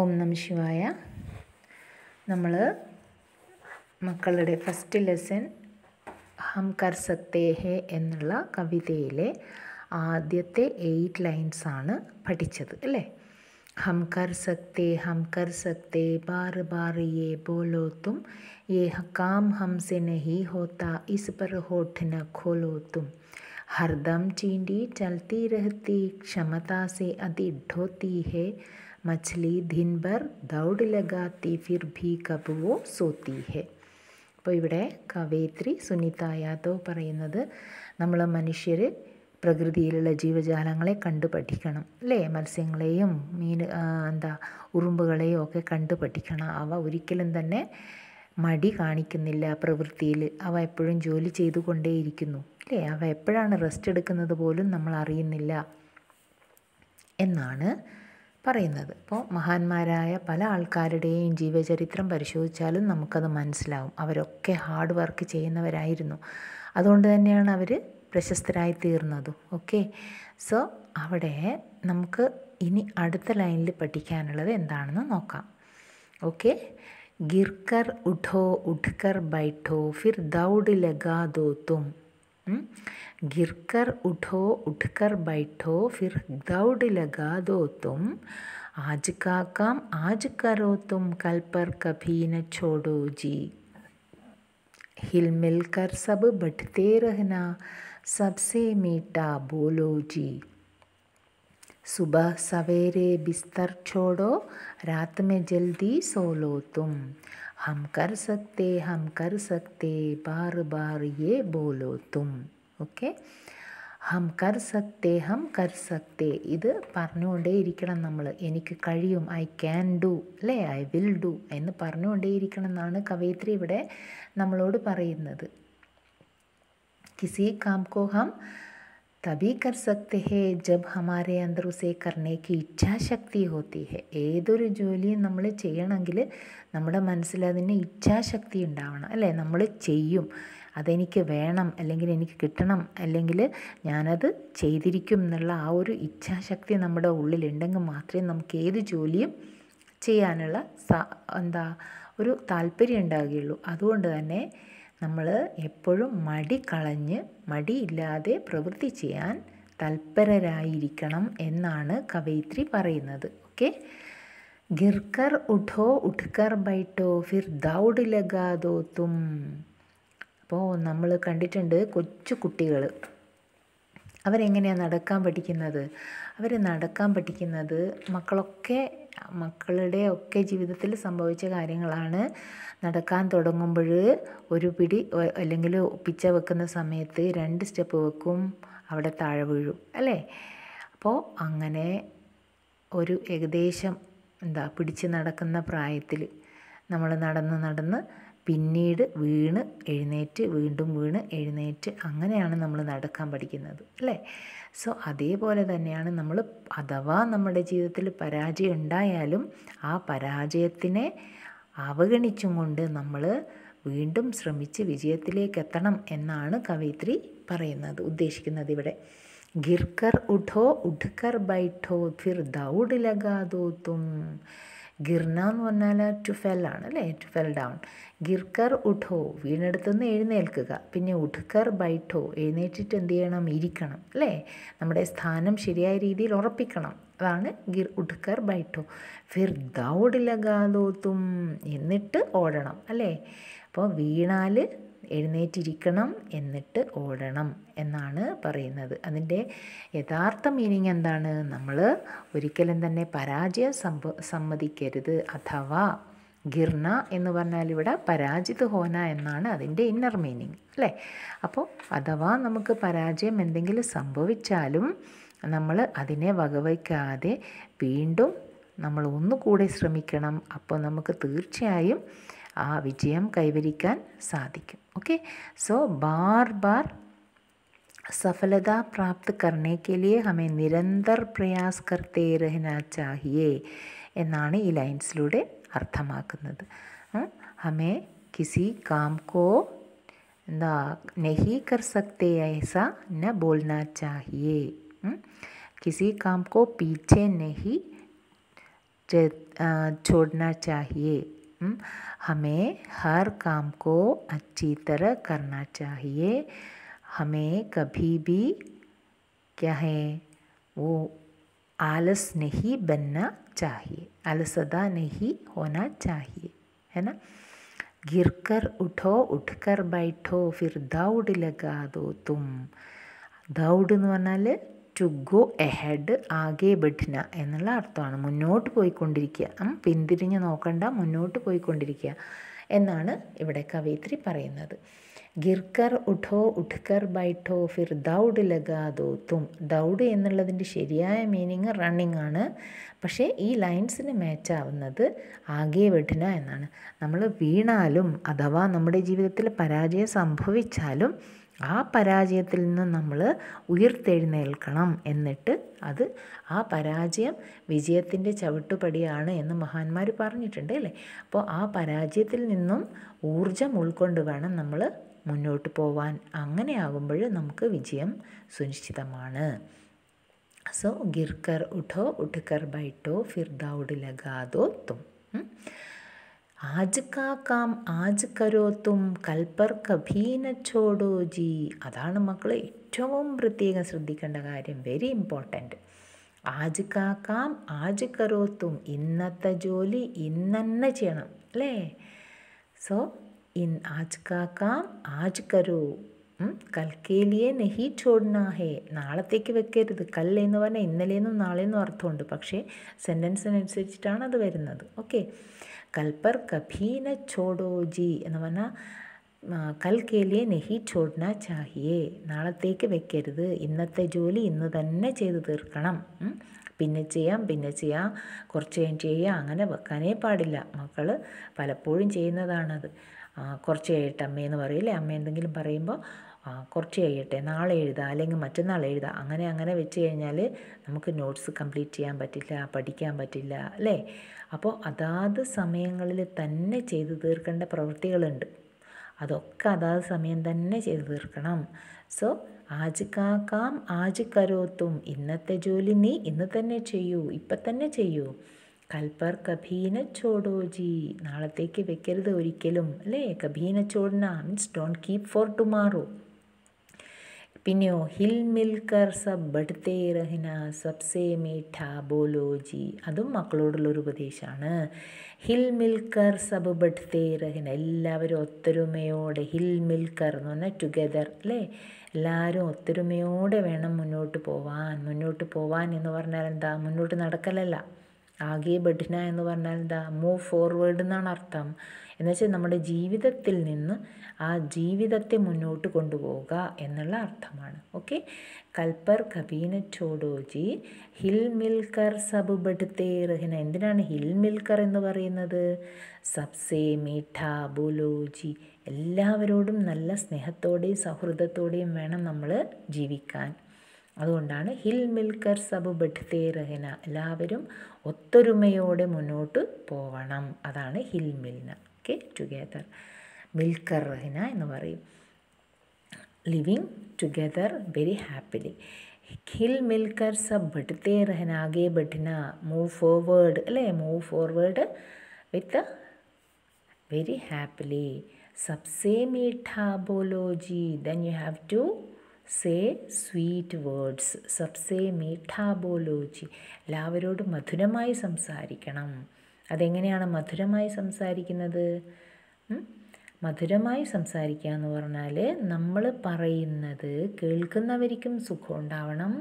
ओम नम शिवाय हम लोग ಮಕ್ಕಳડે ફર્સ્ટ લેસન હમ કર સકતે હે એнула કવિતેલે આદ્યતે 8 લાઈન્સ આણું પડીચદુ લે હમ કર સકતે હમ કર સકતે બાર બાર યે બોલો તુમ યે કામ હમસે નહીં હોતા ઇસ પર હોઠ ના ખોલો તુમ હરદમ ચીંડી ચલતી રહેતી ક્ષમતા સે અતિ ઢોટી હે मछली ദിൻബർ भर दौड़ लगाती फिर भी कब वो सोती അപ്പോൾ ഇവിടെ കവയിത്രി സുനിത യാദവ് പറയുന്നത് നമ്മൾ മനുഷ്യർ പ്രകൃതിയിലുള്ള ജീവജാലങ്ങളെ കണ്ടു പഠിക്കണം അല്ലേ മത്സ്യങ്ങളെയും മീൻ എന്താ ഉറുമ്പുകളെയും ഒക്കെ കണ്ടു പഠിക്കണം അവ ഒരിക്കലും തന്നെ മടി കാണിക്കുന്നില്ല പ്രവൃത്തിയിൽ അവ എപ്പോഴും ജോലി ചെയ്തുകൊണ്ടേയിരിക്കുന്നു അല്ലേ അവ എപ്പോഴാണ് റെസ്റ്റ് എടുക്കുന്നത് പോലും നമ്മൾ അറിയുന്നില്ല എന്നാണ് പറയുന്നത് ഇപ്പോൾ മഹാന്മാരായ പല ആൾക്കാരുടെയും ജീവചരിത്രം പരിശോധിച്ചാലും നമുക്കത് മനസ്സിലാവും അവരൊക്കെ ഹാർഡ് വർക്ക് ചെയ്യുന്നവരായിരുന്നു അതുകൊണ്ട് തന്നെയാണ് അവർ പ്രശസ്തരായി തീർന്നതും ഓക്കെ സോ അവിടെ നമുക്ക് ഇനി അടുത്ത ലൈനിൽ പഠിക്കാനുള്ളത് എന്താണെന്ന് നോക്കാം ഓക്കെ ഗിർക്കർ ഉഠോ ഉഠ്കർ ബൈഠോ ഫിർ ദൗഡ് ലഗാ ദോ തും हम्म? गिर कर उठो कर बैठो फिर दौड़ लगा दो तुम आज का काम आज करो तुम कल पर कभी न छोड़ो जी हिल मिल कर सब बढ़ते रहना सबसे मीठा बोलो जी सुबह सवेरे बिस्तर छोड़ो रात में जल्दी सो लो तुम हम कर सकते हम कर सकते बार बार ये बोलो തും ഓക്കെ ഹം കർ സക്തേ ഹം കർ സക്തേ ഇത് പറഞ്ഞുകൊണ്ടേയിരിക്കണം നമ്മൾ എനിക്ക് കഴിയും ഐ ക്യാൻ ഡു അല്ലേ ഐ വിൽ ഡു എന്ന് പറഞ്ഞുകൊണ്ടേയിരിക്കണം എന്നാണ് കവയിത്രി ഇവിടെ നമ്മളോട് പറയുന്നത് കിസി കാം കോ ഹം തभी कर सकते हैं ജബ് ഹമാരെ അന്തറുസേ കർണേക്ക് ഇച്ഛാശക്തി ഹോത്തി ഹെ ഏതൊരു ജോലിയും നമ്മൾ ചെയ്യണമെങ്കിൽ നമ്മുടെ മനസ്സിൽ അതിന് ഇച്ഛാശക്തി ഉണ്ടാവണം അല്ലേ നമ്മൾ ചെയ്യും അതെനിക്ക് വേണം അല്ലെങ്കിൽ എനിക്ക് കിട്ടണം അല്ലെങ്കിൽ ഞാനത് ചെയ്തിരിക്കും എന്നുള്ള ആ ഒരു ഇച്ഛാശക്തി നമ്മുടെ ഉള്ളിലുണ്ടെങ്കിൽ മാത്രമേ നമുക്ക് ഏത് ജോലിയും ചെയ്യാനുള്ള എന്താ ഒരു താല്പര്യം ഉണ്ടാകുകയുള്ളൂ അതുകൊണ്ട് തന്നെ നമ്മൾ എപ്പോഴും മടി കളഞ്ഞ് മടിയില്ലാതെ പ്രവൃത്തി ചെയ്യാൻ തൽപരരായിരിക്കണം എന്നാണ് കവയിത്രി പറയുന്നത് ഓക്കെ ഗിർക്കർ ഉഠോ ഉഠ്കർ ബൈട്ടോ ഫിർ ദൗഡ് ലഗാദോ തും അപ്പോൾ നമ്മൾ കണ്ടിട്ടുണ്ട് കൊച്ചു കുട്ടികൾ അവരെങ്ങനെയാണ് നടക്കാൻ പഠിക്കുന്നത് അവർ നടക്കാൻ പഠിക്കുന്നത് മക്കളൊക്കെ മക്കളുടെ ഒക്കെ ജീവിതത്തിൽ സംഭവിച്ച കാര്യങ്ങളാണ് നടക്കാൻ തുടങ്ങുമ്പോൾ ഒരു പിടി അല്ലെങ്കിൽ പിച്ച വെക്കുന്ന സമയത്ത് രണ്ട് സ്റ്റെപ്പ് വെക്കും അവിടെ താഴെ വീഴും അല്ലേ അപ്പോൾ അങ്ങനെ ഒരു ഏകദേശം എന്താ പിടിച്ച് നടക്കുന്ന പ്രായത്തിൽ നമ്മൾ നടന്ന് നടന്ന് പിന്നീട് വീണ് എഴുന്നേറ്റ് വീണ്ടും വീണ് എഴുന്നേറ്റ് അങ്ങനെയാണ് നമ്മൾ നടക്കാൻ പഠിക്കുന്നത് അല്ലേ സോ അതേപോലെ തന്നെയാണ് നമ്മൾ അഥവാ നമ്മുടെ ജീവിതത്തിൽ പരാജയം ഉണ്ടായാലും ആ പരാജയത്തിനെ അവഗണിച്ചും കൊണ്ട് നമ്മൾ വീണ്ടും ശ്രമിച്ച് വിജയത്തിലേക്ക് എത്തണം എന്നാണ് കവയിത്രി പറയുന്നത് ഉദ്ദേശിക്കുന്നത് ഇവിടെ ഗിർക്കർ ഉഠോ ഉഠ്കർ ബൈഠോ ഫിർ ദൗഡ് ലഗാദോ ഗിർന എന്ന് പറഞ്ഞാൽ ടു ഫെൽ ആണ് അല്ലേ ടു ഫെൽ ഡൗൺ ഗിർക്കർ ഉഠോ വീണെടുത്തു നിന്ന് എഴുന്നേൽക്കുക പിന്നെ ഉഠുക്കർ ബൈട്ടോ എഴുന്നേറ്റിട്ട് എന്ത് ചെയ്യണം ഇരിക്കണം അല്ലേ നമ്മുടെ സ്ഥാനം ശരിയായ രീതിയിൽ ഉറപ്പിക്കണം അതാണ് ഗിർ ഉഠുക്കർ ബൈട്ടോ ഫിർ ദൗഡിലഗാതോത്തും എന്നിട്ട് ഓടണം അല്ലേ അപ്പോൾ വീണാൽ എഴുന്നേറ്റിരിക്കണം എന്നിട്ട് ഓടണം എന്നാണ് പറയുന്നത് അതിൻ്റെ യഥാർത്ഥ മീനിങ് എന്താണ് നമ്മൾ ഒരിക്കലും തന്നെ പരാജയം സംഭ സമ്മതിക്കരുത് അഥവാ ഗിർണ എന്ന് പറഞ്ഞാൽ ഇവിടെ പരാജിത് ഹോന എന്നാണ് അതിൻ്റെ ഇന്നർ മീനിങ് അല്ലേ അപ്പോൾ അഥവാ നമുക്ക് പരാജയം എന്തെങ്കിലും സംഭവിച്ചാലും നമ്മൾ അതിനെ വകവയ്ക്കാതെ വീണ്ടും നമ്മൾ ഒന്നുകൂടെ ശ്രമിക്കണം അപ്പോൾ നമുക്ക് തീർച്ചയായും ആ വിജയം കൈവരിക്കാൻ സാധിക്കും ओके सो बार बार सफलता प्राप्त करने के लिए हमें निरंतर प्रयास करते रहना चाहिए लाइनसलूडे अर्थमाक हमें किसी काम को ना नहीं कर सकते ऐसा न बोलना चाहिए किसी काम को पीछे नहीं छोड़ना चाहिए हमें हर काम को अच्छी तरह करना चाहिए हमें कभी भी क्या है वो आलस नहीं बनना चाहिए आलसदा नहीं होना चाहिए है ना गिर कर उठो उठ कर बैठो फिर दौड़ लगा दो तुम दौड़ न ടു ഗോ എഹെഡ് ആകെ ബഡ്ന എന്നുള്ള അർത്ഥമാണ് മുന്നോട്ട് പോയിക്കൊണ്ടിരിക്കുക പിന്തിരിഞ്ഞ് നോക്കണ്ട മുന്നോട്ട് പോയിക്കൊണ്ടിരിക്കുക എന്നാണ് ഇവിടെ കവയിത്രി പറയുന്നത് ഗിർക്കർ ഉഠോ ഉഠ്കർ ബൈട്ടോ ഫിർ ദൗഡ് ലഗാദോ തും ദൗഡ് എന്നുള്ളതിൻ്റെ ശരിയായ മീനിങ് റണ്ണിങ് ആണ് പക്ഷേ ഈ ലൈൻസിന് മാച്ച് ആവുന്നത് ആകെ വെടിന എന്നാണ് നമ്മൾ വീണാലും അഥവാ നമ്മുടെ ജീവിതത്തിൽ പരാജയം സംഭവിച്ചാലും ആ പരാജയത്തിൽ നിന്ന് നമ്മൾ ഉയർത്തെഴുന്നേൽക്കണം എന്നിട്ട് അത് ആ പരാജയം വിജയത്തിൻ്റെ ചവിട്ടുപടിയാണ് എന്ന് മഹാന്മാർ പറഞ്ഞിട്ടുണ്ട് അല്ലേ അപ്പോൾ ആ പരാജയത്തിൽ നിന്നും ഊർജം ഉൾക്കൊണ്ട് വേണം നമ്മൾ മുന്നോട്ട് പോവാൻ അങ്ങനെയാകുമ്പോൾ നമുക്ക് വിജയം സുനിശ്ചിതമാണ് സോ ഗിർക്കർ ഉഠോ ഉഠ്കർ ബൈട്ടോ ഫിർദൗഡ് ലഗാദോ തും ആജ് കാക്കാം ആജ് കരോത്തും കൽപ്പർ കഭീന ചോടോ ചോടോജി അതാണ് മക്കൾ ഏറ്റവും പ്രത്യേകം ശ്രദ്ധിക്കേണ്ട കാര്യം വെരി ഇമ്പോർട്ടൻറ്റ് ആജ് കാക്കാം ആജ് കരോത്തും ഇന്നത്തെ ജോലി ഇന്നെ ചെയ്യണം അല്ലേ സോ ഇൻ ആജ് കാക്കാം ആജ് കരോ കൽക്കേലിയെ നെഹി ചോഡ്നാ ഹേ നാളത്തേക്ക് വെക്കരുത് കല്ല് പറഞ്ഞാൽ ഇന്നലെയെന്നും നാളെയെന്നും അർത്ഥമുണ്ട് പക്ഷേ സെൻറ്റൻസിനനുസരിച്ചിട്ടാണ് അത് വരുന്നത് ഓക്കെ कल पर कभी न छोड़ो ജി എന്ന് പറഞ്ഞാൽ കൽ കേലിയെ നെഹി ചോഡ്ന ചാഹിയേ നാളത്തേക്ക് വെക്കരുത് ഇന്നത്തെ ജോലി ഇന്ന് തന്നെ ചെയ്തു തീർക്കണം പിന്നെ ചെയ്യാം പിന്നെ ചെയ്യാം കുറച്ച് കഴിഞ്ഞ് ചെയ്യാം അങ്ങനെ വെക്കാനേ പാടില്ല മക്കൾ പലപ്പോഴും ചെയ്യുന്നതാണത് കുറച്ച് കഴിയട്ടെ അമ്മയെന്ന് പറയില്ലേ അമ്മ എന്തെങ്കിലും പറയുമ്പോൾ കുറച്ച് കഴിയട്ടെ നാളെ എഴുതാം അല്ലെങ്കിൽ മറ്റന്നാൾ എഴുതാം അങ്ങനെ അങ്ങനെ വെച്ച് കഴിഞ്ഞാൽ നമുക്ക് നോട്ട്സ് കംപ്ലീറ്റ് ചെയ്യാൻ പറ്റില്ല പഠിക്കാൻ പറ്റില്ല അല്ലേ അപ്പോൾ അതാത് സമയങ്ങളിൽ തന്നെ ചെയ്തു തീർക്കേണ്ട പ്രവൃത്തികളുണ്ട് അതൊക്കെ അതാത് സമയം തന്നെ ചെയ്തു തീർക്കണം സോ ആജ് ആജ് കരോത്തും ഇന്നത്തെ ജോലി നീ ഇന്ന് തന്നെ ചെയ്യൂ ഇപ്പം തന്നെ ചെയ്യൂ കൽപ്പർ കഭീന ചോടോജി നാളത്തേക്ക് വെക്കരുത് ഒരിക്കലും അല്ലേ കഭീന ചോടന means don't keep for tomorrow പിന്നെയോ ഹിൽ മിൽക്കർ സബ് ബഡ്തേ റഹ്ന സബ്സേ മീഠ ബോലോ ജി അതും മക്കളോടുള്ളൊരു ഉപദേശമാണ് ഹിൽ മിൽക്കർ സബ് ബഡ്തേ റഹ്ന എല്ലാവരും ഒത്തൊരുമയോടെ ഹിൽ മിൽക്കർ എന്ന് പറഞ്ഞാൽ ടുഗദർ അല്ലേ എല്ലാവരും ഒത്തൊരുമയോടെ വേണം മുന്നോട്ട് പോവാൻ മുന്നോട്ട് പോവാൻ എന്ന് പറഞ്ഞാൽ എന്താ മുന്നോട്ട് നടക്കലല്ല ആകെ ബഡ്ന എന്ന് പറഞ്ഞാൽ എന്താ മൂവ് ഫോർവേഡ് എന്നാണ് അർത്ഥം എന്നുവെച്ചാൽ നമ്മുടെ ജീവിതത്തിൽ നിന്ന് ആ ജീവിതത്തെ മുന്നോട്ട് കൊണ്ടുപോവുക എന്നുള്ള അർത്ഥമാണ് ഓക്കെ കൽപ്പർ ചോഡോജി ഹിൽ മിൽക്കർ സബ് ബഡ്തേ റഹന എന്തിനാണ് ഹിൽ മിൽക്കർ എന്ന് പറയുന്നത് സബ്സേ മീഠ ബുലോജി എല്ലാവരോടും നല്ല സ്നേഹത്തോടെയും സൗഹൃദത്തോടെയും വേണം നമ്മൾ ജീവിക്കാൻ അതുകൊണ്ടാണ് ഹിൽ മിൽക്കർ സബ് ബഡ്തേ റഹന എല്ലാവരും ഒത്തൊരുമയോടെ മുന്നോട്ട് പോവണം അതാണ് ഹിൽ മിൽന ഓക്കെ ടുഗെദർ മിൽക്കർ റഹിന എന്ന് പറയും ലിവിങ് ടുഗെദർ വെരി ഹാപ്പിലി ഹിൽ മിൽക്കർ സബ് ബെടുത്തേ റഹന ആകെ ബഡിന മൂവ് ഫോർവേഡ് അല്ലേ move forward with very happily സബ്സേ മീഠാ ബോലോജി ജി then you have to say sweet words സബ്സേ മീഠാ ബോലോജി എല്ലാവരോടും മധുരമായി സംസാരിക്കണം അതെങ്ങനെയാണ് മധുരമായി സംസാരിക്കുന്നത് മധുരമായി സംസാരിക്കുക എന്ന് പറഞ്ഞാൽ നമ്മൾ പറയുന്നത് കേൾക്കുന്നവർക്കും സുഖം ഉണ്ടാവണം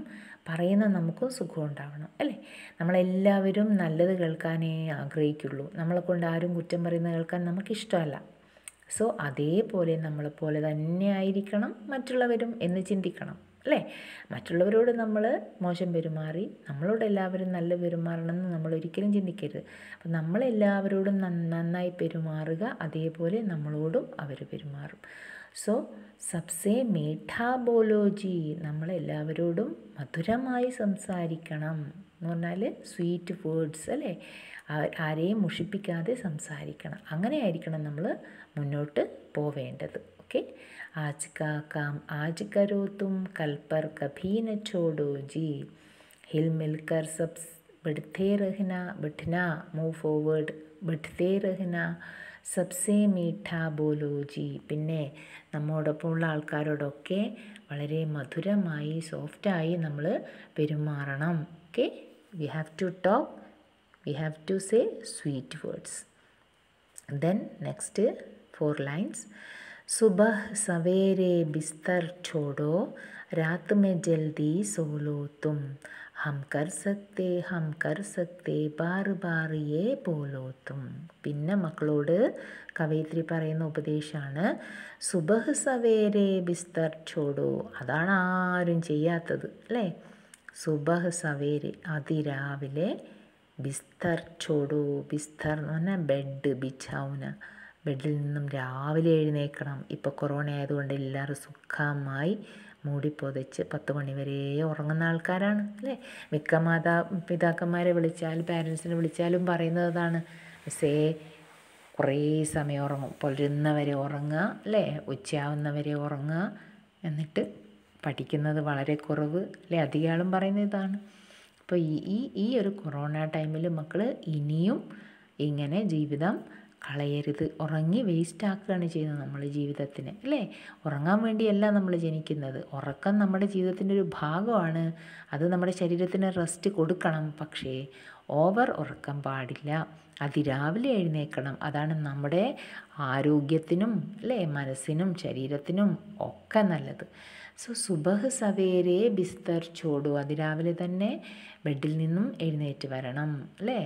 പറയുന്ന നമുക്കും സുഖം ഉണ്ടാവണം അല്ലേ നമ്മളെല്ലാവരും നല്ലത് കേൾക്കാനേ ആഗ്രഹിക്കുള്ളൂ നമ്മളെ കൊണ്ട് ആരും കുറ്റം പറയുന്നത് കേൾക്കാൻ നമുക്കിഷ്ടമല്ല സോ അതേപോലെ നമ്മളെപ്പോലെ തന്നെ ആയിരിക്കണം മറ്റുള്ളവരും എന്ന് ചിന്തിക്കണം അല്ലേ മറ്റുള്ളവരോട് നമ്മൾ മോശം പെരുമാറി നമ്മളോട് എല്ലാവരും നല്ല പെരുമാറണം എന്ന് നമ്മൾ ഒരിക്കലും ചിന്തിക്കരുത് അപ്പം നമ്മളെല്ലാവരോടും നന്നായി പെരുമാറുക അതേപോലെ നമ്മളോടും അവർ പെരുമാറും സോ സബ്സേ മീഠാ ബോലോജി നമ്മളെല്ലാവരോടും മധുരമായി സംസാരിക്കണം എന്ന് പറഞ്ഞാൽ സ്വീറ്റ് വേർഡ്സ് അല്ലേ ആരെയും മുഷിപ്പിക്കാതെ സംസാരിക്കണം അങ്ങനെയായിരിക്കണം നമ്മൾ മുന്നോട്ട് പോവേണ്ടത് ओके आज का काम आज करो तुम कल पर कभी न छोड़ो जी हिल मिलकर सब बढ़ते रहना बैठना मूव फॉरवर्ड बढ़ते रहना सबसे मीठा बोलो जी पे नमोपे वाले मधुर सोफ्टी नाम पेमा okay we have to talk we have to say sweet words then next four lines सुबह सवेरे बिस्तर छोड़ो रात में जल्दी सो लो तुम ഹം കർ സക്തേ ഹം കർ സക്തേ ബാർ ബാറിയെ പോലോത്തും പിന്നെ മക്കളോട് കവയിത്രി പറയുന്ന ഉപദേശമാണ് സുബഹ് സവേരെ ബിസ്തർ ചോടോ അതാണ് ആരും ചെയ്യാത്തത് അല്ലേ സുബഹ് സവേരെ അതിരാവിലെ ബിസ്തർ ചോടോ ബിസ്തർ എന്ന് പറഞ്ഞാൽ ബെഡ് ബിഛാവുന ബെഡിൽ നിന്നും രാവിലെ എഴുന്നേൽക്കണം ഇപ്പോൾ കൊറോണ ആയതുകൊണ്ട് എല്ലാവരും സുഖമായി മൂടിപ്പൊതച്ച് പത്ത് മണിവരെ ഉറങ്ങുന്ന ആൾക്കാരാണ് അല്ലേ മിക്ക മാതാ പിതാക്കന്മാരെ വിളിച്ചാലും പാരൻസിനെ വിളിച്ചാലും പറയുന്നതാണ് സേ കുറേ സമയം ഉറങ്ങും പൊലരുന്നവരെ ഉറങ്ങുക അല്ലേ ഉച്ചയാവുന്നവരെ ഉറങ്ങുക എന്നിട്ട് പഠിക്കുന്നത് വളരെ കുറവ് അല്ലെ അധികാളും പറയുന്ന ഇതാണ് അപ്പോൾ ഈ ഈ ഒരു കൊറോണ ടൈമിൽ മക്കൾ ഇനിയും ഇങ്ങനെ ജീവിതം കളയരുത് ഉറങ്ങി വേസ്റ്റ് ആക്കുകയാണ് ചെയ്യുന്നത് നമ്മുടെ ജീവിതത്തിനെ അല്ലേ ഉറങ്ങാൻ വേണ്ടിയല്ല നമ്മൾ ജനിക്കുന്നത് ഉറക്കം നമ്മുടെ ജീവിതത്തിൻ്റെ ഒരു ഭാഗമാണ് അത് നമ്മുടെ ശരീരത്തിന് റെസ്റ്റ് കൊടുക്കണം പക്ഷേ ഓവർ ഉറക്കം പാടില്ല അതിരാവിലെ എഴുന്നേൽക്കണം അതാണ് നമ്മുടെ ആരോഗ്യത്തിനും അല്ലേ മനസ്സിനും ശരീരത്തിനും ഒക്കെ നല്ലത് സോ സുബഹ് സവേരെ ബിസ്തർ ചോടു അതിരാവിലെ തന്നെ ബെഡിൽ നിന്നും എഴുന്നേറ്റ് വരണം അല്ലേ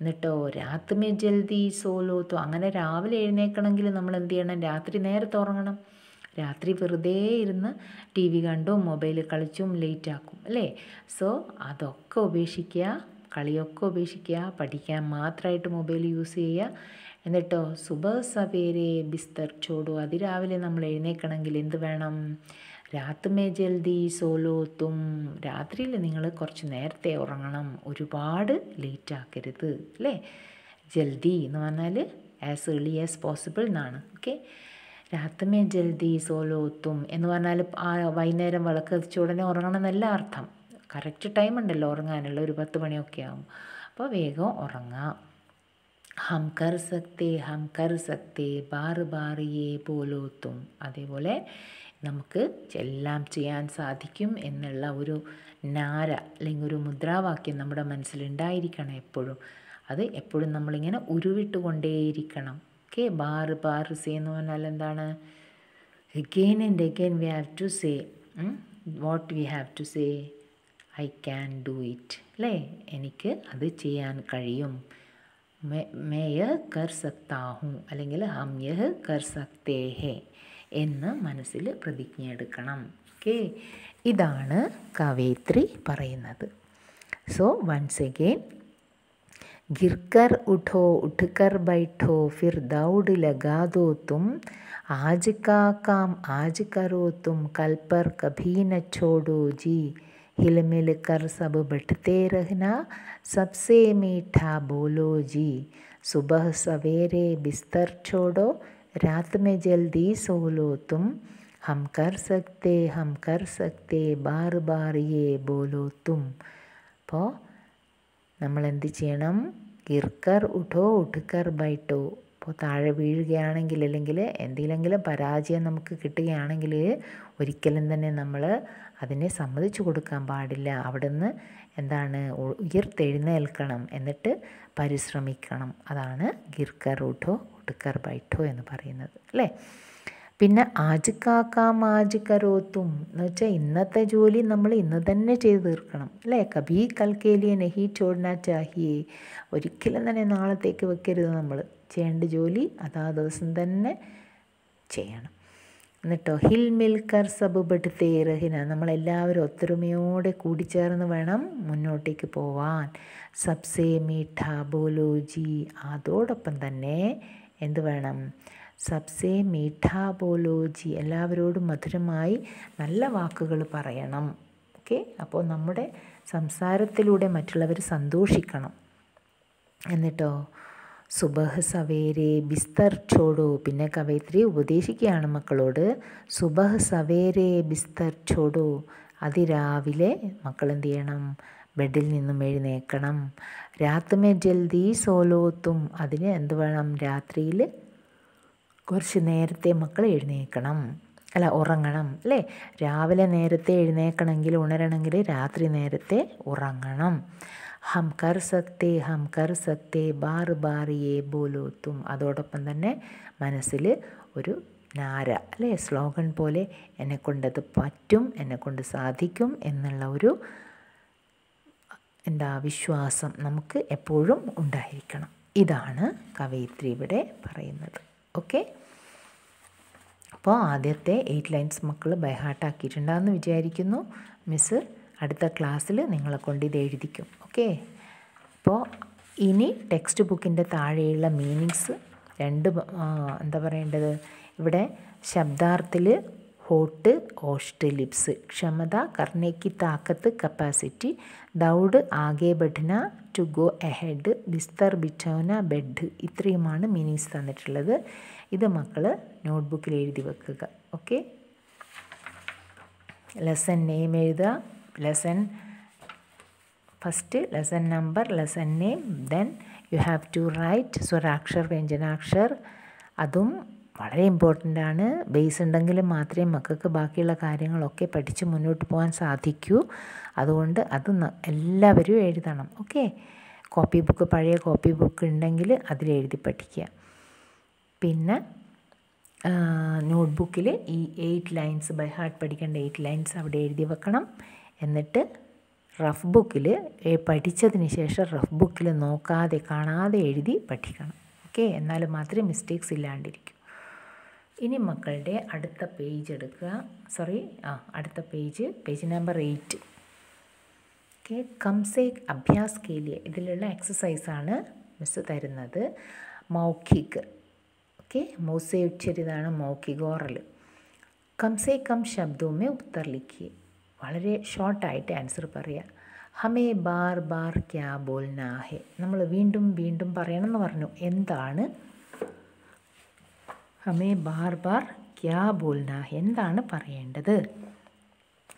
എന്നിട്ടോ രാത്രി ജൽദി സോലോ തോ അങ്ങനെ രാവിലെ എഴുന്നേക്കണമെങ്കിൽ നമ്മൾ എന്ത് ചെയ്യണം രാത്രി നേരത്തെ ഉറങ്ങണം രാത്രി വെറുതെ ഇരുന്ന് ടി വി കണ്ടും മൊബൈൽ കളിച്ചും ലേറ്റ് അല്ലേ സോ അതൊക്കെ ഉപേക്ഷിക്കുക കളിയൊക്കെ ഉപേക്ഷിക്കുക പഠിക്കാൻ മാത്രമായിട്ട് മൊബൈൽ യൂസ് ചെയ്യുക എന്നിട്ടോ സുബ സവേരെ ബിസ്തർ ചോടോ അതിരാവിലെ നമ്മൾ എഴുന്നേക്കണമെങ്കിൽ എന്ത് വേണം രാത്മേ ജൽദി തും രാത്രിയിൽ നിങ്ങൾ കുറച്ച് നേരത്തെ ഉറങ്ങണം ഒരുപാട് ലേറ്റ് ആക്കരുത് അല്ലേ ജൽദി എന്ന് പറഞ്ഞാൽ ആസ് ഏർലി ആസ് പോസിബിൾ എന്നാണ് ഓക്കെ രാത്രിമേ ജൽദി തും എന്ന് പറഞ്ഞാൽ ആ വൈകുന്നേരം വിളക്ക് വെച്ച ഉടനെ ഉറങ്ങണം എന്നല്ല അർത്ഥം കറക്റ്റ് ടൈം ഉണ്ടല്ലോ ഉറങ്ങാനുള്ള ഒരു പത്ത് മണിയൊക്കെ ആകും അപ്പോൾ വേഗം ഉറങ്ങാം ഹം കർ സക്തേ ഹം കർ സക്തേ ബാർ ബാറിയേ പോലോത്തും അതേപോലെ നമുക്ക് എല്ലാം ചെയ്യാൻ സാധിക്കും എന്നുള്ള ഒരു നാര അല്ലെങ്കിൽ ഒരു മുദ്രാവാക്യം നമ്മുടെ മനസ്സിലുണ്ടായിരിക്കണം എപ്പോഴും അത് എപ്പോഴും നമ്മളിങ്ങനെ ഉരുവിട്ടുകൊണ്ടേയിരിക്കണം ഓക്കെ ബാർ ബാർ സേ എന്ന് പറഞ്ഞാൽ എന്താണ് again and again we have to say what we have to say I can do it അല്ലേ എനിക്ക് അത് ചെയ്യാൻ കഴിയും മേ യഹ് കർ സക്താ അല്ലെങ്കിൽ ഹംയഹ് കർ സക്തേ എന്ന് प्रतिज्ञा ओके ഓക്കെ कवयत्री पर सो वन अगेन എഗെയിൻ गिरकर उठो उठकर बैठो फिर दौड़ लगा दो तुम आज का काम आज करो तुम कल पर कभी न छोड़ो जी हिल मिल कर सब बैठते रहना सबसे मीठा बोलो जी सुबह सवेरे बिस्तर छोड़ो रात में जल्दी सो लो तुम हम कर सकते हम कर सकते बार बार ये बोलो तुम അപ്പോൾ നമ്മൾ എന്ത് ചെയ്യണം ഗിർക്കർ ഉഠോ ഉഠുക്കർ ബൈട്ടോ അപ്പോൾ താഴെ വീഴുകയാണെങ്കിൽ അല്ലെങ്കിൽ എന്തെങ്കിലും പരാജയം നമുക്ക് കിട്ടുകയാണെങ്കിൽ ഒരിക്കലും തന്നെ നമ്മൾ അതിനെ സമ്മതിച്ചു കൊടുക്കാൻ പാടില്ല അവിടുന്ന് എന്താണ് ഉയർത്തെഴുന്നേൽക്കണം എന്നിട്ട് പരിശ്രമിക്കണം അതാണ് ഗിർക്കർ ഉഠോ ഉടുക്കർ ബൈഠോ എന്ന് പറയുന്നത് അല്ലേ പിന്നെ ആജിക്കാക്കാം ആജിക്കരോത്തും എന്ന് വെച്ചാൽ ഇന്നത്തെ ജോലി നമ്മൾ ഇന്ന് തന്നെ ചെയ്ത് തീർക്കണം അല്ലേ കബി കൽക്കേലിയെ നെഹി ചോടിനാ ചാഹിയെ ഒരിക്കലും തന്നെ നാളത്തേക്ക് വെക്കരുത് നമ്മൾ ചെയ്യേണ്ട ജോലി അതാ ദിവസം തന്നെ ചെയ്യണം എന്നിട്ടോ ഹിൽ മിൽക്കർ സബ് ബെടുത്തേ റഹിന നമ്മളെല്ലാവരും ഒത്തൊരുമയോടെ കൂടിച്ചേർന്ന് വേണം മുന്നോട്ടേക്ക് പോവാൻ സബ്സേ മീഠ ബോലോജി അതോടൊപ്പം തന്നെ എന്ത് വേണം സബ്സേ മീഠ ബോലോജി എല്ലാവരോടും മധുരമായി നല്ല വാക്കുകൾ പറയണം ഓക്കെ അപ്പോൾ നമ്മുടെ സംസാരത്തിലൂടെ മറ്റുള്ളവർ സന്തോഷിക്കണം എന്നിട്ടോ സുബഹ് സവേരെ ബിസ്തർ ചോടോ പിന്നെ കവയിത്രി ഉപദേശിക്കുകയാണ് മക്കളോട് സുബഹ് സവേരെ ബിസ്തർ ചോടോ അതിരാവിലെ മക്കൾ എന്ത് ചെയ്യണം ബെഡിൽ നിന്നും എഴുന്നേക്കണം രാത്രിമേ ജൽദി സോലോത്തും അതിന് എന്ത് വേണം രാത്രിയിൽ കുറച്ച് നേരത്തെ മക്കൾ എഴുന്നേക്കണം അല്ല ഉറങ്ങണം അല്ലേ രാവിലെ നേരത്തെ എഴുന്നേക്കണമെങ്കിൽ ഉണരണമെങ്കിൽ രാത്രി നേരത്തെ ഉറങ്ങണം ഹം കർ സക്തേ ഹം കർ സക്തേ ബാർ ബാറിയെ ബോലോ തും അതോടൊപ്പം തന്നെ മനസ്സിൽ ഒരു നാര അല്ലേ സ്ലോഗൻ പോലെ എന്നെക്കൊണ്ടത് പറ്റും എന്നെക്കൊണ്ട് സാധിക്കും എന്നുള്ള ഒരു എന്താ വിശ്വാസം നമുക്ക് എപ്പോഴും ഉണ്ടായിരിക്കണം ഇതാണ് കവയിത്രി ഇവിടെ പറയുന്നത് ഓക്കെ അപ്പോൾ ആദ്യത്തെ എയ്റ്റ് ലൈൻസ് മക്കൾ ബൈഹാർട്ടാക്കിയിട്ടുണ്ടാകുമെന്ന് വിചാരിക്കുന്നു മിസ്സ് അടുത്ത ക്ലാസ്സിൽ നിങ്ങളെ കൊണ്ട് ഇത് എഴുതിക്കും ഓക്കെ അപ്പോൾ ഇനി ടെക്സ്റ്റ് ബുക്കിൻ്റെ താഴെയുള്ള മീനിങ്സ് രണ്ട് എന്താ പറയേണ്ടത് ഇവിടെ ശബ്ദാർത്ഥത്തിൽ ഹോട്ട് ഓസ്റ്റ് ലിപ്സ് ക്ഷമത കർണേക്ക് താക്കത്ത് കപ്പാസിറ്റി ദൗഡ് ആകെ ബഡ്ന ടു ഗോ എഹെഡ് ബിസ്തർ ബിറ്റോന ബെഡ് ഇത്രയുമാണ് മീനിങ്സ് തന്നിട്ടുള്ളത് ഇത് മക്കൾ നോട്ട്ബുക്കിൽ എഴുതി വെക്കുക ഓക്കെ ലെസൺ നെയിം എഴുതുക lesson first lesson number lesson name then you have to write സ്വരാക്ഷർ വ്യഞ്ജനാക്ഷർ അതും വളരെ ഇമ്പോർട്ടൻ്റ് ആണ് ബേസ് ഉണ്ടെങ്കിൽ മാത്രമേ മക്കൾക്ക് ബാക്കിയുള്ള കാര്യങ്ങളൊക്കെ പഠിച്ച് മുന്നോട്ട് പോകാൻ സാധിക്കൂ അതുകൊണ്ട് അത് എല്ലാവരും എഴുതണം ഓക്കെ കോപ്പി ബുക്ക് പഴയ കോപ്പി ബുക്ക് ഉണ്ടെങ്കിൽ അതിലെഴുതി പഠിക്കുക പിന്നെ നോട്ട്ബുക്കിൽ ഈ എയ്റ്റ് ലൈൻസ് ബൈ ഹാർട്ട് പഠിക്കേണ്ട എയ്റ്റ് ലൈൻസ് അവിടെ എഴുതി വെക്കണം എന്നിട്ട് റഫ് ബുക്കിൽ പഠിച്ചതിന് ശേഷം റഫ് ബുക്കിൽ നോക്കാതെ കാണാതെ എഴുതി പഠിക്കണം ഓക്കെ എന്നാൽ മാത്രമേ മിസ്റ്റേക്സ് ഇല്ലാണ്ടിരിക്കൂ ഇനി മക്കളുടെ അടുത്ത പേജ് എടുക്കുക സോറി ആ അടുത്ത page page number eight okay കംസേക് അഭ്യാസ് കേലിയ ഇതിലുള്ള എക്സസൈസാണ് മിസ് തരുന്നത് മൗഖിക് ഓക്കെ മൗസേ ഉച്ചരിതാണ് മൗഖിക് ഓറൽ കംസേ കം ശബ്ദവുമേ ഉത്തർ വളരെ ഷോർട്ടായിട്ട് ആൻസർ പറയുക ഹമേ ബാർ ബാർ ക്യാ ബോൽന ഹെ നമ്മൾ വീണ്ടും വീണ്ടും പറയണം എന്ന് പറഞ്ഞു എന്താണ് ഹമേ ബാർ ബാർ ക്യാ ബോൽന ഹെ എന്താണ് പറയേണ്ടത്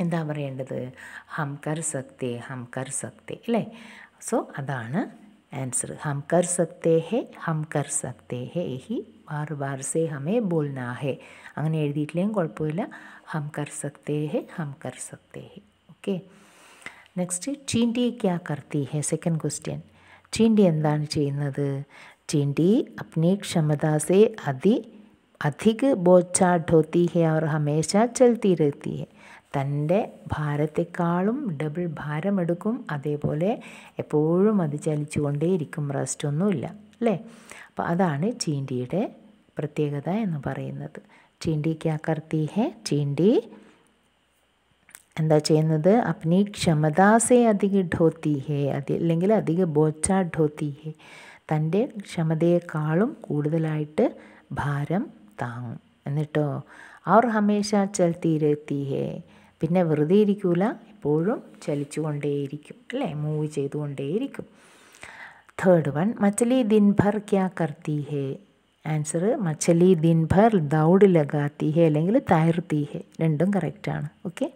എന്താ പറയേണ്ടത് ഹം കർ സക്തേ ഹം കർ സക്തേ അല്ലേ സോ അതാണ് ആൻസർ ഹം കർ സക്തേ ഹെ ഹം കർ സക്തേ ഹെ ഹി ആറ് ബാർ സേ ഹമേ ബോൾനാ ഹേ അങ്ങനെ എഴുതിയിട്ടില്ലെങ്കിൽ കുഴപ്പമില്ല ഹം കർ സക്തേ ഹെ ഹം കർ സക്തേ ഹെ ഓക്കെ നെക്സ്റ്റ് ചീണ്ടി ക്യാ കർത്തി ഹെ സെക്കൻഡ് ക്വസ്റ്റ്യൻ ചീണ്ടി എന്താണ് ചെയ്യുന്നത് ചീണ്ടി അപ്നി ക്ഷമതാസെ അതി അധിക് ബോച്ചാഡ് ഹോത്തി ഹെ അവർ ഹമേശ ചൽത്തി ഹെ തൻ്റെ ഭാരത്തെക്കാളും ഡബിൾ ഭാരമെടുക്കും അതേപോലെ എപ്പോഴും അത് ചലിച്ചുകൊണ്ടേയിരിക്കും റെസ്റ്റൊന്നുമില്ല അല്ലേ അപ്പോൾ അതാണ് ചീണ്ടിയുടെ പ്രത്യേകത എന്ന് പറയുന്നത് ചീണ്ടി ക്യാ കർത്തി ഹെ ചീണ്ടി എന്താ ചെയ്യുന്നത് അപ്നി ക്ഷമതാസെ അധിക ഢോത്തി ഹേ അതി അല്ലെങ്കിൽ അധിക ബോച്ച ഢോത്തി ഹേ തൻ്റെ ക്ഷമതയെക്കാളും കൂടുതലായിട്ട് ഭാരം താങ്ങും എന്നിട്ടോ അവർ ഹമേശ ചലത്തിയിരുത്തി ഹേ പിന്നെ വെറുതെ ഇരിക്കൂല എപ്പോഴും ചലിച്ചു കൊണ്ടേയിരിക്കും അല്ലേ മൂവ് ചെയ്തുകൊണ്ടേയിരിക്കും തേർഡ് വൺ മച്ചലി ദിൻഭർ ക്യാ കർത്തി ഹേ ആൻസർ മച്ചലി ദിൻഭർ ദൗഡ് ലഗാത്തിഹെ അല്ലെങ്കിൽ തൈർത്തിഹെ രണ്ടും കറക്റ്റാണ് ഓക്കെ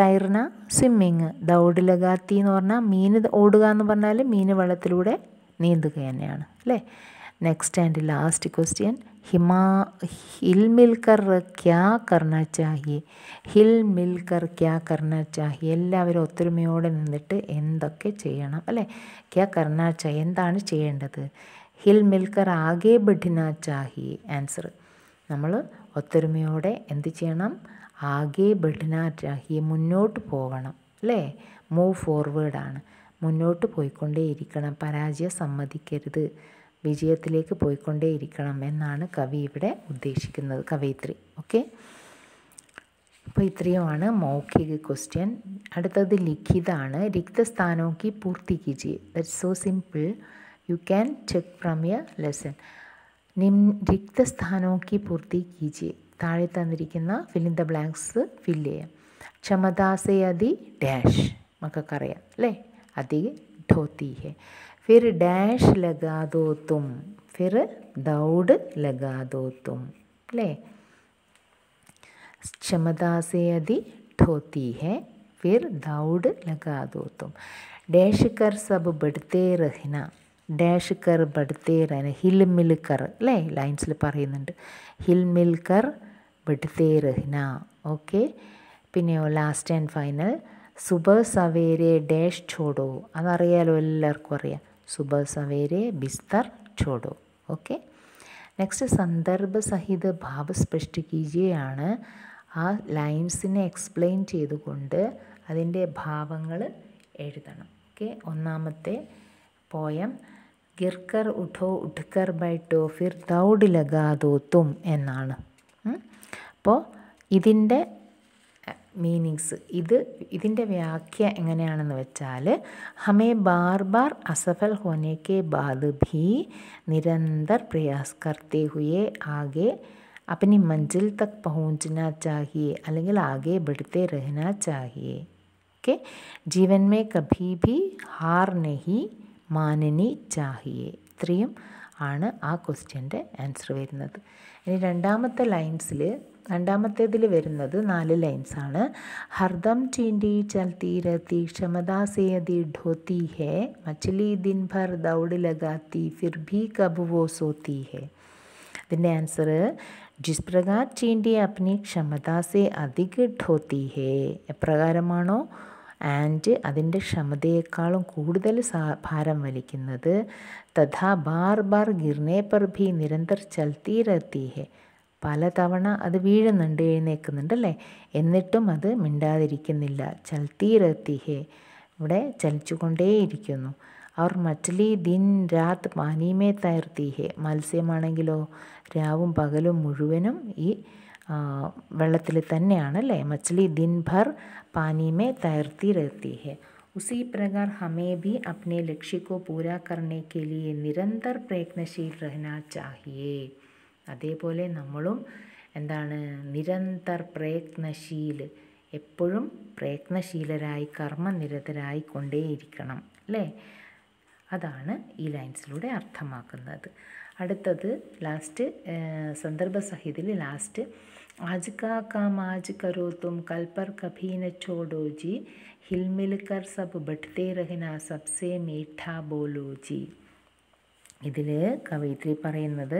തൈർന സ്വിമ്മിങ് ദൗഡ് ലഗാത്തി എന്ന് പറഞ്ഞാൽ മീൻ ഓടുക എന്ന് പറഞ്ഞാൽ മീൻ വെള്ളത്തിലൂടെ നീന്തുക തന്നെയാണ് അല്ലേ നെക്സ്റ്റ് ആൻഡ് ലാസ്റ്റ് ക്വസ്റ്റ്യൻ ഹിമാ ഹിൽ മിൽക്കർ ക്യാ കർണ ചാഹിയെ ഹിൽ മിൽക്കർ ക്യാ കർണ ചാഹി എല്ലാവരും ഒത്തൊരുമയോടെ നിന്നിട്ട് എന്തൊക്കെ ചെയ്യണം അല്ലേ ക്യാ കർണ ചാഹി എന്താണ് ചെയ്യേണ്ടത് ഹിൽ മിൽക്കർ ആകെ ബഡിന ചാഹി ആൻസർ നമ്മൾ ഒത്തൊരുമയോടെ എന്ത് ചെയ്യണം ആകെ ബഡിന ചാഹി മുന്നോട്ട് പോകണം അല്ലേ മൂവ് ഫോർവേഡാണ് മുന്നോട്ട് പോയിക്കൊണ്ടേയിരിക്കണം പരാജയം സമ്മതിക്കരുത് വിജയത്തിലേക്ക് പോയിക്കൊണ്ടേയിരിക്കണം എന്നാണ് കവി ഇവിടെ ഉദ്ദേശിക്കുന്നത് കവയിത്രി ഓക്കെ അപ്പോൾ ഇത്രയുമാണ് മൗഖിക ക്വസ്റ്റ്യൻ അടുത്തത് ലിഖിതാണ് രിക്തസ്ഥാനോക്കി ചെയ്യും that so simple you can check from your lesson रिक्त स्थानों की पूर्ति कीजिए ताड़े तंदरीकिन ना fill in the blanks fill ले चमड़ा से यदि डैश मक्का करें ले अति ढोती है फिर डैश लगा दो तुम फिर दौड़ लगा दो तुम ले चमड़ा से यदि ढोती है फिर दौड़ लगा दो तुम डैश कर सब बढ़ते रहना ഡാഷ് ഡാഷിക്കർ ഹിൽ മിൽക്കർ അല്ലേ ലൈൻസിൽ പറയുന്നുണ്ട് ഹിൽ മിൽക്കർ ഹിൽമിൽക്കർ ബഡ്തേറഹ്ന ഓക്കെ പിന്നെയോ ലാസ്റ്റ് ആൻഡ് ഫൈനൽ സുബ സവേരെ ഡാഷ് ചോടോ അതറിയാലോ എല്ലാവർക്കും അറിയാം സുബ സവേരെ ബിസ്തർ ചോടോ ഓക്കെ നെക്സ്റ്റ് സന്ദർഭ സഹിത സ്പഷ്ടിക്കുകയാണ് ആ ലൈൻസിനെ എക്സ്പ്ലെയിൻ ചെയ്തുകൊണ്ട് അതിൻ്റെ ഭാവങ്ങൾ എഴുതണം ഓക്കെ ഒന്നാമത്തെ പോയം ഗിർക്കർ ഉഠോ ഉഠ്കർ ബൈ ടോഫിർ ദൗഡിലഗാതോത്തും എന്നാണ് അപ്പോൾ ഇതിൻ്റെ മീനിങ്സ് ഇത് ഇതിൻ്റെ വ്യാഖ്യ എങ്ങനെയാണെന്ന് വെച്ചാൽ ഹമേ ബാർ ബാർ അസഫൽ ഹോനേക്കെ ബാദ് ഭി നിരന്തർ പ്രയാസ് കർത്തി ഹുയേ ആകെ അപ്പനി മഞ്ചിൽ തക് പഹൂഞ്ചന ചാഹിയെ അല്ലെങ്കിൽ ആകെ ബെടുത്തെ രഹന ചാഹിയെ ഓക്കെ ജീവൻമേ മേ കഭി ഭി ഹാർ നഹി മാനനി ചാഹിയെ ഇത്രയും ആണ് ആ ക്വസ്റ്റ്യൻ്റെ ആൻസർ വരുന്നത് ഇനി രണ്ടാമത്തെ ലൈൻസിൽ രണ്ടാമത്തേതിൽ വരുന്നത് നാല് ലൈൻസാണ് ഹർദം ചീണ്ടി ചൽ തീരത്തി ക്ഷമതാസേതി ഡോത്തി ഹേ മച്ചിലി ദിൻ ഭർ ദൗഡ് ലഗാത്തി ഫിർ ഭി കബുവോ സോത്തി ഹേ അതിൻ്റെ ആൻസർ ജിസ് പ്രകാർ ചീണ്ടി അപ്നി ക്ഷമതാസെ അധിക ഡോത്തി ഹേ എപ്രകാരമാണോ ആൻഡ് അതിൻ്റെ ക്ഷമതയേക്കാളും കൂടുതൽ ഭാരം വലിക്കുന്നത് തഥാ ബാർ ബാർ ഗിർനെ പർ ഭി നിരന്തർ ചൽത്തി രത്തി ഹെ പലതവണ അത് വീഴുന്നുണ്ട് എഴുന്നേൽക്കുന്നുണ്ട് അല്ലേ എന്നിട്ടും അത് മിണ്ടാതിരിക്കുന്നില്ല ചൽത്തി രത്തി ഹെ ഇവിടെ ചലിച്ചുകൊണ്ടേയിരിക്കുന്നു അവർ മറ്റലി ദിൻ രാത് പാനീമേ തയർത്തി മത്സ്യമാണെങ്കിലോ രാവും പകലും മുഴുവനും ഈ വെള്ളത്തിൽ തന്നെയാണ് അല്ലേ മച്ഛലി ദിൻഭർ ഭർ പാനിമേ തൈർത്തി रहती है उसी प्रकार हमें भी अपने लक्ष्य को पूरा करने के लिए निरंतर प्रयत्नशील रहना चाहिए അതേപോലെ നമ്മളും എന്താണ് നിരന്തർ പ്രയത്നശീൽ എപ്പോഴും പ്രയത്നശീലരായി കർമ്മനിരതരായി കൊണ്ടേയിരിക്കണം അല്ലേ അതാണ് ഈ ലൈൻസിലൂടെ അർത്ഥമാക്കുന്നത് അടുത്തത് ലാസ്റ്റ് സന്ദർഭസഹിതിൽ ലാസ്റ്റ് आज का काम आज करो तुम कल पर कभी न छोड़ो जी हिल मिल कर सब बटते रहना सबसे मीठा बोलो जी ഇതിൽ കവയിത്രി പറയുന്നത്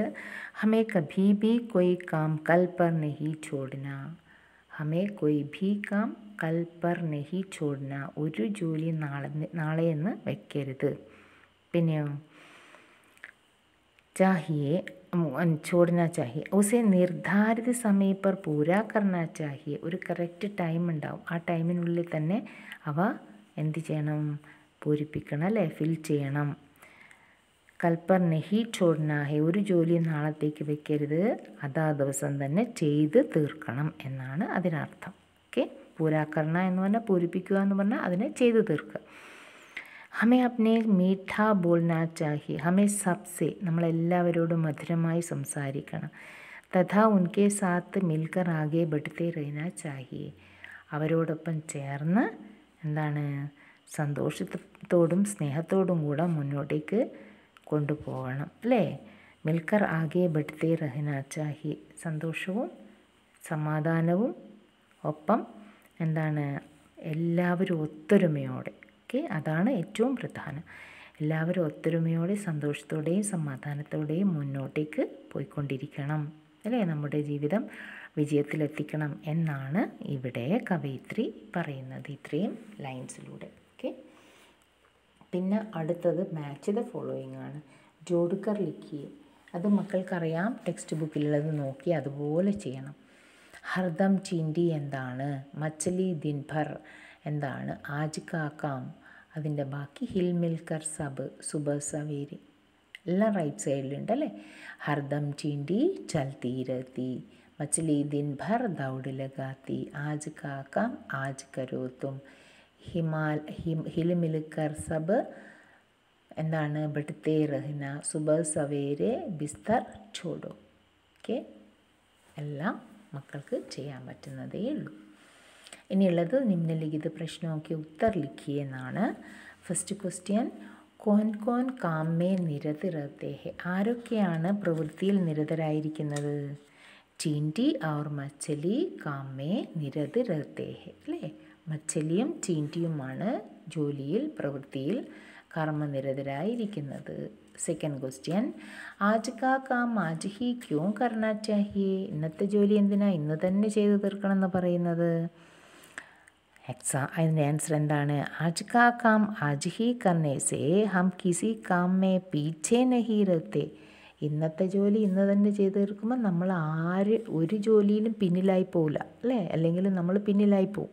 ഹമേ കഭി ഭി കൊയ് കാം കൽ പർ നഹി ചോടന ഹമേ കൊയ് ഭി കാം കൽ പർ നഹി ചോടന ഒരു ജോലി നാളെ നാളെയെന്ന് വെക്കരുത് പിന്നെയോ ചാഹിയെ छोड़ना ചാഹി ഉസേ നിർദ്ധാരിത സമയം പർ പൂരാ കർണ ചാഹിയെ ഒരു കറക്റ്റ് ടൈം ഉണ്ടാവും ആ ടൈമിനുള്ളിൽ തന്നെ അവ എന്ത് ചെയ്യണം പൂരിപ്പിക്കണം അല്ലേ ഫിൽ ചെയ്യണം കൽപ്പർ നെഹി ചോർനാഹെ ഒരു ജോലി നാളത്തേക്ക് വെക്കരുത് അതാ ദിവസം തന്നെ ചെയ്ത് തീർക്കണം എന്നാണ് അതിനർത്ഥം ഓക്കെ പൂരാക്കരണ എന്ന് പറഞ്ഞാൽ പൂരിപ്പിക്കുക എന്ന് പറഞ്ഞാൽ അതിനെ ചെയ്ത് തീർക്കുക ഹമേ അപ്നെ മീഠ ബോൾനാ ചാഹി ഹമേ സബ്സെ നമ്മളെല്ലാവരോടും മധുരമായി സംസാരിക്കണം തഥാ ഉൻകെ സാത്ത് മിൽക്കർ ആകെ ബെടുത്തേ റീന ചാഹിയെ അവരോടൊപ്പം ചേർന്ന് എന്താണ് സന്തോഷത്തോടും സ്നേഹത്തോടും കൂടെ മുന്നോട്ടേക്ക് കൊണ്ടുപോകണം അല്ലേ മിൽക്കർ ആകെ ബെടുത്തേ റഹിന ചാഹി സന്തോഷവും സമാധാനവും ഒപ്പം എന്താണ് എല്ലാവരും ഒത്തൊരുമയോടെ ഓക്കെ അതാണ് ഏറ്റവും പ്രധാനം എല്ലാവരും ഒത്തൊരുമയോടെ സന്തോഷത്തോടെയും സമാധാനത്തോടെയും മുന്നോട്ടേക്ക് പോയിക്കൊണ്ടിരിക്കണം അല്ലേ നമ്മുടെ ജീവിതം വിജയത്തിലെത്തിക്കണം എന്നാണ് ഇവിടെ കവയിത്രി പറയുന്നത് ഇത്രയും ലൈൻസിലൂടെ ഓക്കെ പിന്നെ അടുത്തത് മാച്ച് ദ ഫോളോയിങ് ആണ് ജോഡുക്കർ ലിക്കി അത് മക്കൾക്കറിയാം ടെക്സ്റ്റ് ബുക്കിലുള്ളത് നോക്കി അതുപോലെ ചെയ്യണം ഹർദം ചിൻഡി എന്താണ് മച്ചലി ദിൻഭർ എന്താണ് ആജ് കാക്കാം അതിൻ്റെ ബാക്കി ഹിൽ മിൽക്കർ സബ് സുബ സവേരി എല്ലാം റൈറ്റ് സൈഡിലുണ്ട് അല്ലേ ഹർദം ചീണ്ടി ചൽ തീരത്തി മച്ചിലി ദിൻ ഭർ ദൗഡ് ലഗാത്തി ആജ് കാക്കാം ആജ് കരോത്തും ഹിമാൽ ഹിം ഹിൽ മിൽക്കർ സബ് എന്താണ് ബെടുത്തേ റഹ്ന സുബ സവേരെ ബിസ്തർ ചോടോ ഓക്കെ എല്ലാം മക്കൾക്ക് ചെയ്യാൻ പറ്റുന്നതേ ഉള്ളൂ ഇനിയുള്ളത് നിമ്നലിഖിത പ്രശ്നമൊക്കെ ഉത്തർ ലിഖിയെന്നാണ് ഫസ്റ്റ് ക്വസ്റ്റ്യൻ കോൻ കോൻ കാമേ നിരത് ആരൊക്കെയാണ് പ്രവൃത്തിയിൽ നിരതരായിരിക്കുന്നത് ചീൻറ്റി ഔർ മച്ചലി കാമേ നിരത് അല്ലേ മച്ചലിയും ചീൻറ്റിയുമാണ് ജോലിയിൽ പ്രവൃത്തിയിൽ കർമ്മനിരതരായിരിക്കുന്നത് സെക്കൻഡ് ക്വസ്റ്റ്യൻ ആജ് കാ കാം ആജ് ഹി ക്യൂ കർണാറ്റാഹിയെ ഇന്നത്തെ ജോലി എന്തിനാ ഇന്ന് തന്നെ ചെയ്തു തീർക്കണം എന്ന് പറയുന്നത് ഹെക്സ അതിൻ്റെ ആൻസർ എന്താണ് ആജ്ക കാം ആജ് ഹി കർണേസേ ഹം കിസി കാമേ പീച്ചേ നഹി രത്തെ ഇന്നത്തെ ജോലി ഇന്ന് തന്നെ ചെയ്ത് തീർക്കുമ്പോൾ നമ്മൾ ആര് ഒരു ജോലിയിലും പിന്നിലായി പോവില്ല അല്ലേ അല്ലെങ്കിൽ നമ്മൾ പിന്നിലായി പോവും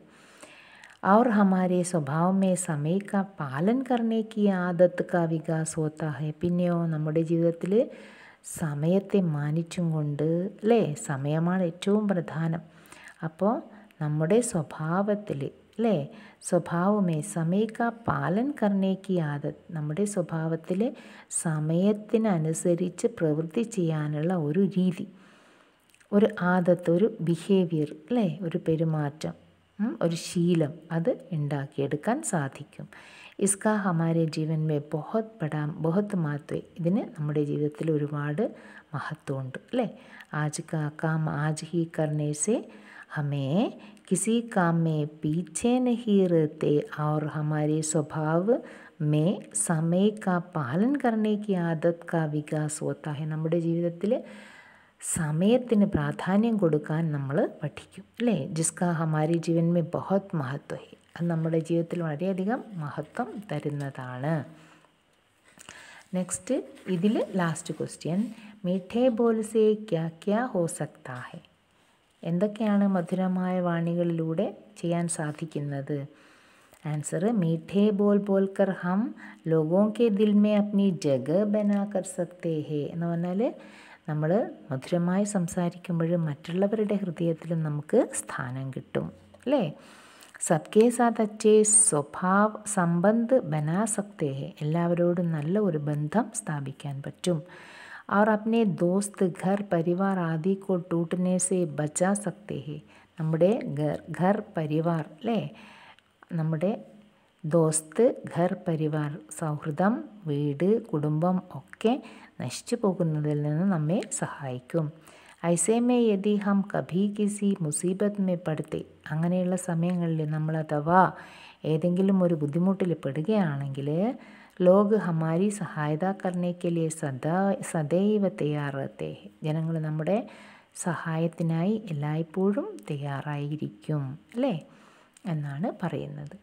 और हमारे स्वभाव में समय का पालन करने की आदत का विकास होता है പിന്നെയോ നമ്മുടെ ജീവിതത്തിൽ സമയത്തെ മാനിച്ചും കൊണ്ട് അല്ലേ സമയമാണ് ഏറ്റവും പ്രധാനം അപ്പോൾ നമ്മുടെ സ്വഭാവത്തിൽ അല്ലേ സ്വഭാവമേ സമയക്ക പാലൻ കർണേക്ക് ആദത് നമ്മുടെ സ്വഭാവത്തിൽ സമയത്തിനനുസരിച്ച് പ്രവൃത്തി ചെയ്യാനുള്ള ഒരു രീതി ഒരു ആദത്ത് ഒരു ബിഹേവിയർ അല്ലേ ഒരു പെരുമാറ്റം ഒരു ശീലം അത് ഉണ്ടാക്കിയെടുക്കാൻ സാധിക്കും ഇസ്കാ ഹമാരെ ജീവൻമേ മേ ബഹത് ബഡാ ബഹത് മാത്വേ ഇതിന് നമ്മുടെ ജീവിതത്തിൽ ഒരുപാട് മഹത്വമുണ്ട് അല്ലേ ആജ് കാ കാം ആജ് ഹി കർണേസെ ഹമേ किसी काम में पीछे नहीं रहते और हमारे स्वभाव में समय का पालन करने की आदत का विकास होता है नम्बे जीवन समय तुम प्राधान्य नाम पढ़ी अल जिसका हमारे जीवन में बहुत महत्व है नम्बर जीवन वाले अगर महत्व तरह नेक्स्ट इ लास्ट क्वेश्चन मीठे बोल से क्या क्या हो सकता है എന്തൊക്കെയാണ് മധുരമായ വാണികളിലൂടെ ചെയ്യാൻ സാധിക്കുന്നത് ആൻസർ മീഠേ ബോൾ ബോൽക്കർ ഹം ലോകോ കെ ദിൽമേ അപ്നി ജഗ ബനാക്കർ സക്തേ ഹേ എന്ന് പറഞ്ഞാൽ നമ്മൾ മധുരമായി സംസാരിക്കുമ്പോൾ മറ്റുള്ളവരുടെ ഹൃദയത്തിൽ നമുക്ക് സ്ഥാനം കിട്ടും അല്ലേ സബ്കേ സാത്ത് അച്ഛേ സ്വഭാവ് സമ്പന്ത് ബനാസക്തേ എല്ലാവരോടും നല്ല ഒരു ബന്ധം സ്ഥാപിക്കാൻ പറ്റും और अपने दोस्त घर परिवार ആദി കോ ടൂട്ടനെ സേ ബച്ചാ സക്തേ ഹെ നമ്മുടെ ഘർ പരിവാർ അല്ലേ നമ്മുടെ ദോസ്ത് ഘർ പരിവാർ സൗഹൃദം വീട് കുടുംബം ഒക്കെ നശിച്ചു പോകുന്നതിൽ നിന്ന് നമ്മെ സഹായിക്കും ഐസേമേ യതി ഹം കഭി കിസി മുസീബത്ത് മേ പെടുത്തി അങ്ങനെയുള്ള സമയങ്ങളിൽ നമ്മൾ അഥവാ ഏതെങ്കിലും ഒരു ബുദ്ധിമുട്ടിൽ പെടുകയാണെങ്കിൽ ലോക ഹമാരി സഹായത കർണേക്കലേ സദാ സദൈവ തയ്യാറത്തെ ജനങ്ങൾ നമ്മുടെ സഹായത്തിനായി എല്ലായ്പ്പോഴും തയ്യാറായിരിക്കും അല്ലേ എന്നാണ് പറയുന്നത്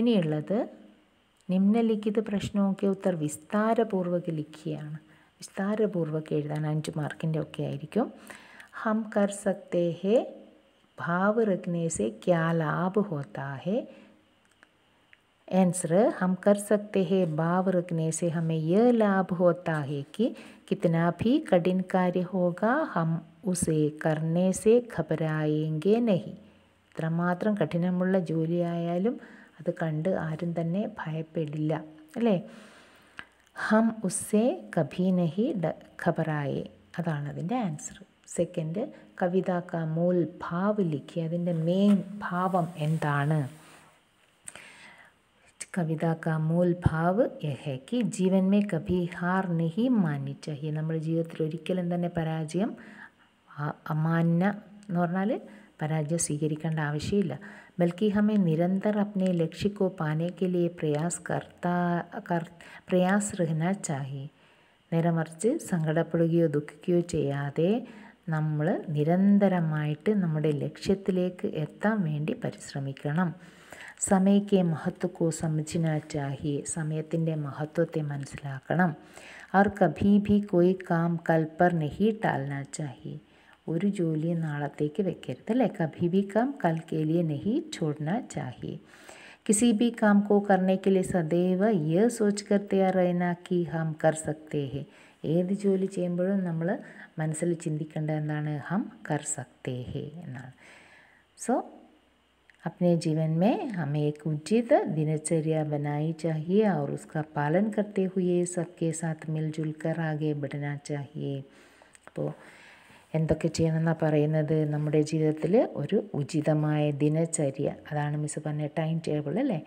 ഇനിയുള്ളത് നിമ്നലിഖിത പ്രശ്നമൊക്കെ ഉത്തർ വിസ്താരപൂർവ്വക ലിഖിയാണ് വിസ്താരപൂർവ്വക എഴുതാൻ അഞ്ച് മാർക്കിൻ്റെ ഒക്കെ ആയിരിക്കും ഹം കർ സക്തേ ഹേ ഭാവ് रखने ക്യാ ലാഭ് ഹോത്താ ഹേ आंसर हम कर सकते हैं भाव रखने से हमें यह लाभ होता है कि कितना भी कठिन कार्य होगा हम उसे करने से घबराएंगे नहीं ഇത്രമാത്രം കഠിനമുള്ള ജോലിയായാലും അത് കണ്ട് ആരും തന്നെ ഭയപ്പെടില്ല അല്ലേ ഹം ഉസ്സേ കഭി നഹി ഖബറായേ അതാണ് അതിൻ്റെ ആൻസർ സെക്കൻഡ് കവിത കാ മൂൽ ഭാവ് ലിഖി അതിൻ്റെ മെയിൻ ഭാവം എന്താണ് കവിതാ കാ മൂൽ ഭാവ് യഹയ്ക്ക് ജീവൻ കഭി ഹാർ നെഹി മാനി ചാഹിയെ നമ്മുടെ ജീവിതത്തിൽ ഒരിക്കലും തന്നെ പരാജയം അമാന്യ എന്ന് പറഞ്ഞാൽ പരാജയം സ്വീകരിക്കേണ്ട ആവശ്യമില്ല ബൽക്കി ഹമേ നിരന്തർ അപ്നെ ലക്ഷിക്കോ പാനേക്ക് ലിയെ പ്രയാസ് കർത്താ കർ പ്രയാസ് റഹ്ന ചാഹി നേരെ മറിച്ച് സങ്കടപ്പെടുകയോ ദുഃഖിക്കുകയോ ചെയ്യാതെ നമ്മൾ നിരന്തരമായിട്ട് നമ്മുടെ ലക്ഷ്യത്തിലേക്ക് എത്താൻ വേണ്ടി പരിശ്രമിക്കണം സമയത്തിന്റെ മഹത്വകോ સમજીനാ ചാഹിയെ സമയത്തിന്റെ മഹത്വത്തെ മനസ്സിലാക്കണം അർക്ക ഭീ ഭ കോയി കാം കൽ પર നഹി ടാൽനാ ചാഹി ഒരു жоലി નાളത്തേക്കി വെക്കരുത് ലെ കഭീ ഭീ കാം കൽ കേ liye നഹി છોડനാ ചാഹി किसी भी काम को करने के लिए सदैव यह सोचकर तैयार रहना कि हम कर सकते हैं एद жоലി చేඹലും നമ്മൾ മനസ്സിൽ ചിന്തിക്കണ്ട എന്നാണ് ഹം കർ sakte hain എന്നാണ് सो अपने जीवन में हमें एक उचित दिनचर्या बनाई चाहिए और उसका पालन करते हुए सबके साथ मिलजुल कर आगे बढ़ना चाहिए അപ്പോൾ എന്തൊക്കെ ചെയ്യണമെന്നാണ് പറയുന്നത് നമ്മുടെ ജീവിതത്തിൽ ഒരു ഉചിതമായ ദിനചര്യ അതാണ് മിസ് പറഞ്ഞ ടൈം ടേബിൾ അല്ലേ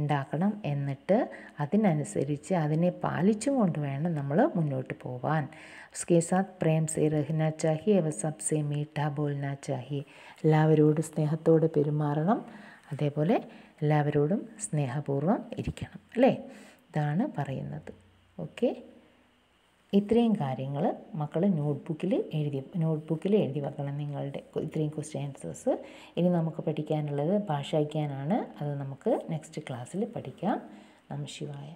ഉണ്ടാക്കണം എന്നിട്ട് അതിനനുസരിച്ച് അതിനെ പാലിച്ചും കൊണ്ട് വേണം നമ്മൾ മുന്നോട്ട് പോവാൻ उसके साथ പ്രേം സെ രഹ്ന ചാഹിയെ അവ സബ്സെ മീഠ ബോൾന ചാഹിയെ എല്ലാവരോടും സ്നേഹത്തോടെ പെരുമാറണം അതേപോലെ എല്ലാവരോടും സ്നേഹപൂർവ്വം ഇരിക്കണം അല്ലേ ഇതാണ് പറയുന്നത് ഓക്കെ ഇത്രയും കാര്യങ്ങൾ മക്കൾ നോട്ട്ബുക്കിൽ എഴുതി നോട്ട്ബുക്കിൽ എഴുതി വെക്കണം നിങ്ങളുടെ ഇത്രയും ക്വസ്റ്റ്യൻ ആൻസേഴ്സ് ഇനി നമുക്ക് പഠിക്കാനുള്ളത് ഭാഷയ്ക്കാനാണ് അത് നമുക്ക് നെക്സ്റ്റ് ക്ലാസ്സിൽ പഠിക്കാം നമ ശിവായ